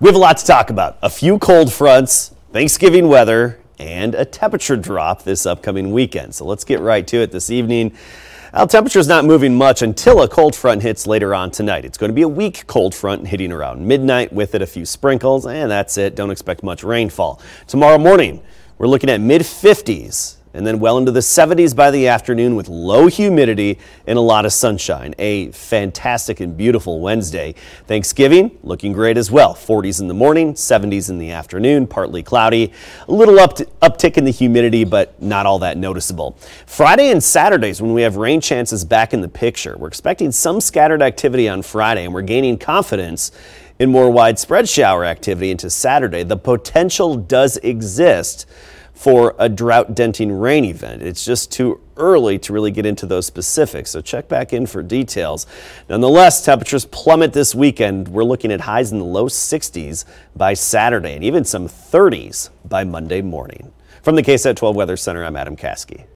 We have a lot to talk about. A few cold fronts, Thanksgiving weather, and a temperature drop this upcoming weekend. So let's get right to it this evening. Our temperature is not moving much until a cold front hits later on tonight. It's going to be a weak cold front hitting around midnight with it a few sprinkles and that's it. Don't expect much rainfall. Tomorrow morning, we're looking at mid 50s and then well into the 70s by the afternoon with low humidity and a lot of sunshine. A fantastic and beautiful Wednesday. Thanksgiving looking great as well. 40s in the morning, 70s in the afternoon, partly cloudy. A little uptick in the humidity, but not all that noticeable. Friday and Saturdays when we have rain chances back in the picture. We're expecting some scattered activity on Friday and we're gaining confidence in more widespread shower activity into Saturday. The potential does exist for a drought denting rain event. It's just too early to really get into those specifics, so check back in for details. Nonetheless, temperatures plummet this weekend. We're looking at highs in the low 60s by Saturday and even some 30s by Monday morning. From the KSAT 12 Weather Center, I'm Adam Kasky.